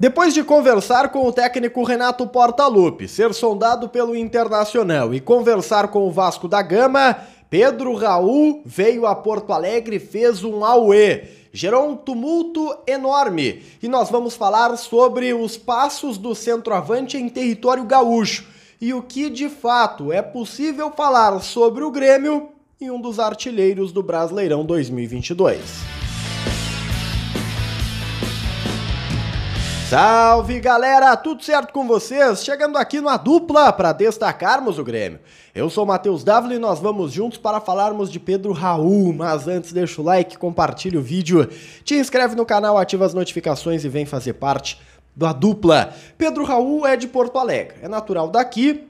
Depois de conversar com o técnico Renato Portaluppi, ser sondado pelo Internacional e conversar com o Vasco da Gama, Pedro Raul veio a Porto Alegre e fez um auê. Gerou um tumulto enorme. E nós vamos falar sobre os passos do centroavante em território gaúcho e o que de fato é possível falar sobre o Grêmio e um dos artilheiros do Brasileirão 2022. Salve galera, tudo certo com vocês? Chegando aqui na dupla para destacarmos o Grêmio. Eu sou Matheus Dávila e nós vamos juntos para falarmos de Pedro Raul. Mas antes, deixa o like, compartilha o vídeo, te inscreve no canal, ativa as notificações e vem fazer parte da dupla. Pedro Raul é de Porto Alegre, é natural daqui,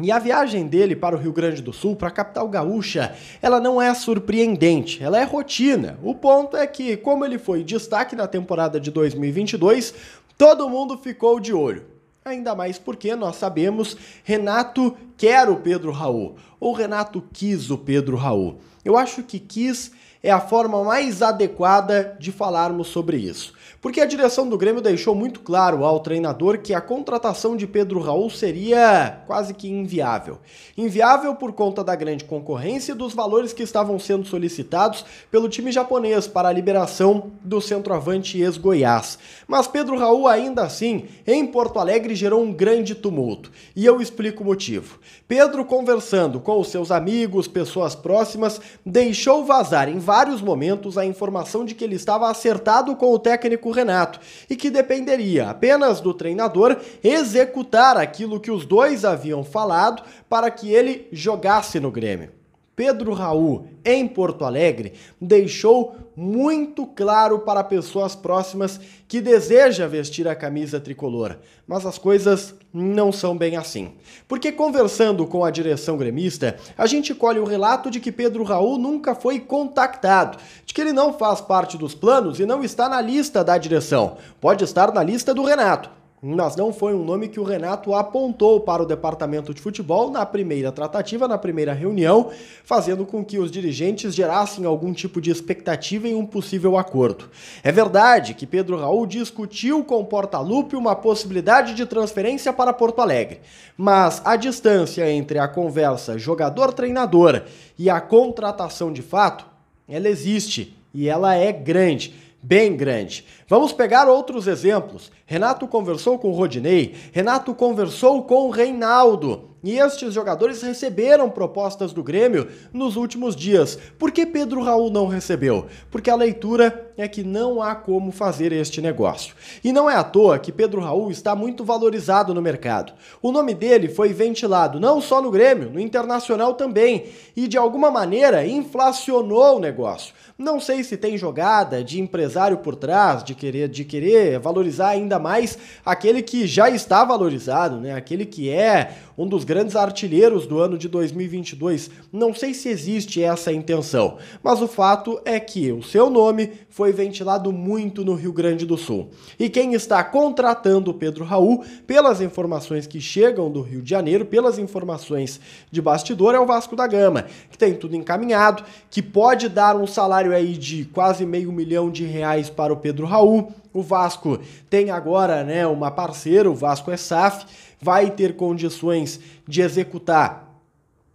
e a viagem dele para o Rio Grande do Sul, para a capital gaúcha, ela não é surpreendente, ela é rotina. O ponto é que, como ele foi destaque na temporada de 2022, todo mundo ficou de olho. Ainda mais porque nós sabemos, Renato quer o Pedro Raul, ou Renato quis o Pedro Raul. Eu acho que quis é a forma mais adequada de falarmos sobre isso. Porque a direção do Grêmio deixou muito claro ao treinador que a contratação de Pedro Raul seria quase que inviável. Inviável por conta da grande concorrência e dos valores que estavam sendo solicitados pelo time japonês para a liberação do centroavante ex-Goiás. Mas Pedro Raul, ainda assim, em Porto Alegre gerou um grande tumulto. E eu explico o motivo. Pedro, conversando com os seus amigos, pessoas próximas, deixou vazar em vários momentos a informação de que ele estava acertado com o técnico Renato e que dependeria apenas do treinador executar aquilo que os dois haviam falado para que ele jogasse no Grêmio. Pedro Raul, em Porto Alegre, deixou muito claro para pessoas próximas que deseja vestir a camisa tricolor, mas as coisas não são bem assim. Porque conversando com a direção gremista, a gente colhe o relato de que Pedro Raul nunca foi contactado, de que ele não faz parte dos planos e não está na lista da direção. Pode estar na lista do Renato, mas não foi um nome que o Renato apontou para o departamento de futebol na primeira tratativa, na primeira reunião, fazendo com que os dirigentes gerassem algum tipo de expectativa em um possível acordo. É verdade que Pedro Raul discutiu com Portaluppi uma possibilidade de transferência para Porto Alegre, mas a distância entre a conversa jogador-treinador e a contratação de fato, ela existe e ela é grande bem grande. Vamos pegar outros exemplos. Renato conversou com Rodinei, Renato conversou com Reinaldo. E estes jogadores receberam propostas do Grêmio nos últimos dias. Por que Pedro Raul não recebeu? Porque a leitura é que não há como fazer este negócio. E não é à toa que Pedro Raul está muito valorizado no mercado. O nome dele foi ventilado não só no Grêmio, no Internacional também, e de alguma maneira inflacionou o negócio. Não sei se tem jogada de empresário por trás, de querer, de querer valorizar ainda mais aquele que já está valorizado, né? Aquele que é um dos grandes artilheiros do ano de 2022. Não sei se existe essa intenção, mas o fato é que o seu nome foi foi ventilado muito no Rio Grande do Sul. E quem está contratando o Pedro Raul, pelas informações que chegam do Rio de Janeiro, pelas informações de bastidor, é o Vasco da Gama, que tem tudo encaminhado, que pode dar um salário aí de quase meio milhão de reais para o Pedro Raul. O Vasco tem agora, né, uma parceira, o Vasco é SAF, vai ter condições de executar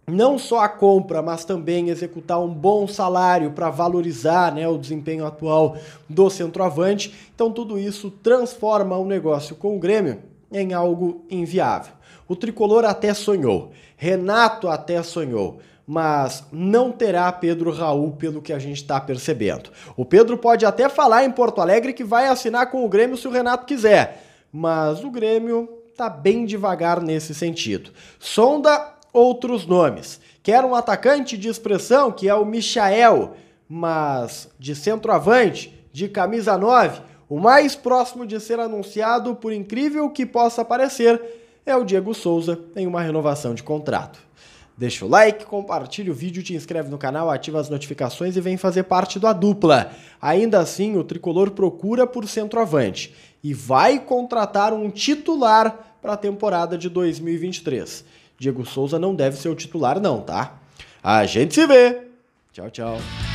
não só a compra, mas também executar um bom salário para valorizar né, o desempenho atual do centroavante. Então, tudo isso transforma o negócio com o Grêmio em algo inviável. O tricolor até sonhou, Renato até sonhou, mas não terá Pedro Raul, pelo que a gente está percebendo. O Pedro pode até falar em Porto Alegre que vai assinar com o Grêmio se o Renato quiser, mas o Grêmio está bem devagar nesse sentido. Sonda outros nomes. Quer um atacante de expressão, que é o Michael, mas de centroavante, de camisa 9, o mais próximo de ser anunciado, por incrível que possa parecer, é o Diego Souza em uma renovação de contrato. Deixa o like, compartilha o vídeo, te inscreve no canal, ativa as notificações e vem fazer parte da dupla. Ainda assim, o tricolor procura por centroavante e vai contratar um titular para a temporada de 2023. Diego Souza não deve ser o titular, não, tá? A gente se vê! Tchau, tchau.